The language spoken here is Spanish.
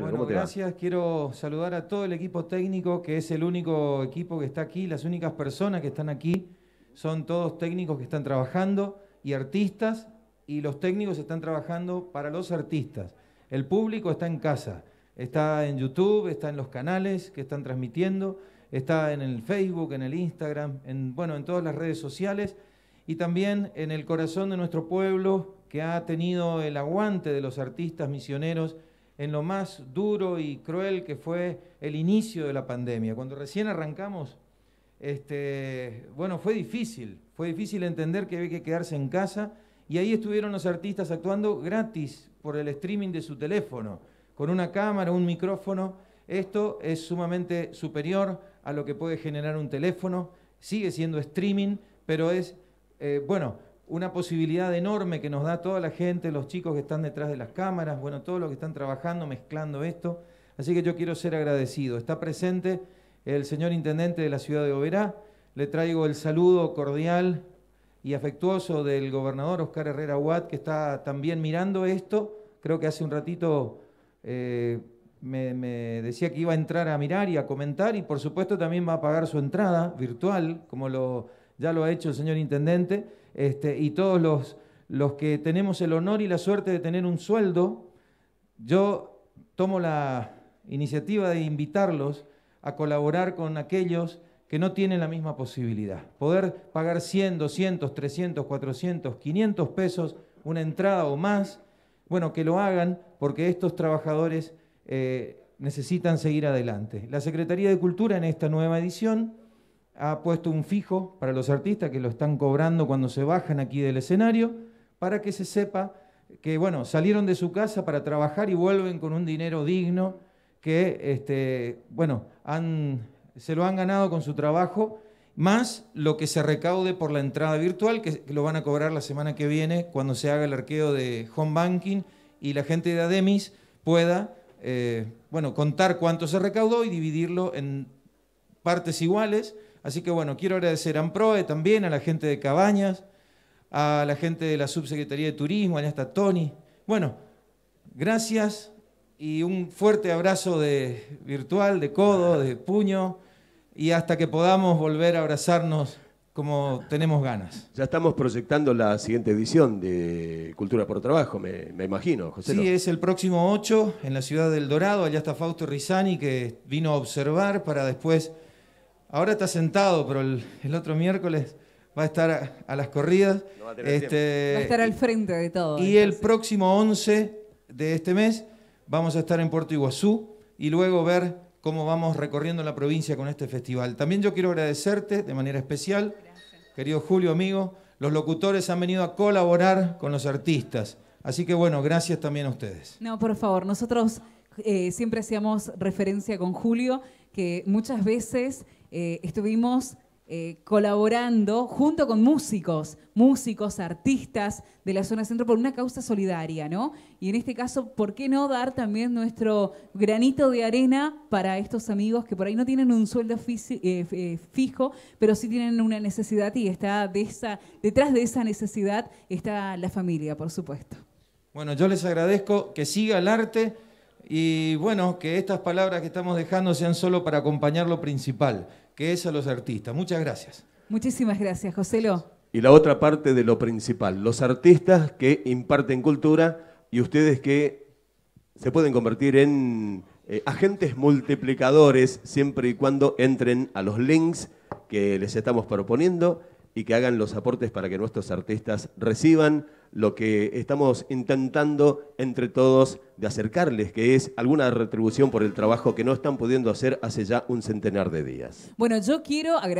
Bueno, gracias. Quiero saludar a todo el equipo técnico, que es el único equipo que está aquí. Las únicas personas que están aquí son todos técnicos que están trabajando y artistas, y los técnicos están trabajando para los artistas. El público está en casa, está en YouTube, está en los canales que están transmitiendo, está en el Facebook, en el Instagram, en, bueno, en todas las redes sociales y también en el corazón de nuestro pueblo que ha tenido el aguante de los artistas misioneros en lo más duro y cruel que fue el inicio de la pandemia. Cuando recién arrancamos, este, bueno, fue difícil, fue difícil entender que había que quedarse en casa y ahí estuvieron los artistas actuando gratis por el streaming de su teléfono, con una cámara, un micrófono. Esto es sumamente superior a lo que puede generar un teléfono, sigue siendo streaming, pero es, eh, bueno, una posibilidad enorme que nos da toda la gente, los chicos que están detrás de las cámaras, bueno, todos los que están trabajando, mezclando esto. Así que yo quiero ser agradecido. Está presente el señor intendente de la ciudad de Oberá. Le traigo el saludo cordial y afectuoso del gobernador Oscar Herrera Huat, que está también mirando esto. Creo que hace un ratito eh, me decía que iba a entrar a mirar y a comentar, y por supuesto también va a pagar su entrada virtual, como lo ya lo ha hecho el señor intendente, este, y todos los, que tenemos el honor y la suerte de tener un sueldo, yo tomo la iniciativa de invitarlos a colaborar con aquellos que no tienen la misma posibilidad. Poder pagar 100, 200, 300, 400, 500 pesos, una entrada o más, bueno, que lo hagan porque estos trabajadores eh, necesitan seguir adelante. La Secretaría de Cultura en esta nueva edición ha puesto un fijo para los artistas que lo están cobrando cuando se bajan aquí del escenario, para que se sepa que, bueno, salieron de su casa para trabajar y vuelven con un dinero digno, que, este, bueno, se lo han ganado con su trabajo, más lo que se recaude por la entrada virtual, que lo van a cobrar la semana que viene cuando se haga el arqueo de home banking y la gente de Ademis pueda, eh, bueno, contar cuánto se recaudó y dividirlo en partes iguales Así que bueno, quiero agradecer a AMPROE también, a la gente de Cabañas, a la gente de la Subsecretaría de Turismo, allá está Tony. Bueno, gracias y un fuerte abrazo de virtual, de codo, de puño, y hasta que podamos volver a abrazarnos como tenemos ganas. Ya estamos proyectando la siguiente edición de Cultura por Trabajo, me, imagino, José. Sí, es el próximo 8 en la ciudad del Dorado, allá está Fausto Rizani que vino a observar para después Ahora está sentado, pero el, otro miércoles va a estar a, las corridas. Este, va, a estar al frente de todo. Y el próximo 11 de este mes vamos a estar en Puerto Iguazú y luego ver cómo vamos recorriendo la provincia con este festival. También yo quiero agradecerte de manera especial, querido Julio, amigo, los locutores han venido a colaborar con los artistas. Así que bueno, gracias también a ustedes. No, por favor, nosotros eh, siempre hacíamos referencia con Julio, que muchas veces eh, estuvimos eh, colaborando junto con músicos, músicos, artistas de la zona centro por una causa solidaria, ¿no? Y en este caso, ¿por qué no dar también nuestro granito de arena para estos amigos que por ahí no tienen un sueldo eh, fijo, pero sí tienen una necesidad y está esa, detrás de esa necesidad está la familia, por supuesto. Bueno, yo les agradezco que siga el arte y bueno, que estas palabras que estamos dejando sean solo para acompañar lo principal, que es a los artistas. Muchas gracias. Muchísimas gracias, Joselo. Y la otra parte de lo principal, los artistas que imparten cultura y ustedes que se pueden convertir en eh, agentes multiplicadores siempre y cuando entren a los links que les estamos proponiendo y que hagan los aportes para que nuestros artistas reciban lo que estamos intentando entre todos de acercarles, que es alguna retribución por el trabajo que no están pudiendo hacer hace ya un centenar de días. Bueno, yo quiero agradecer.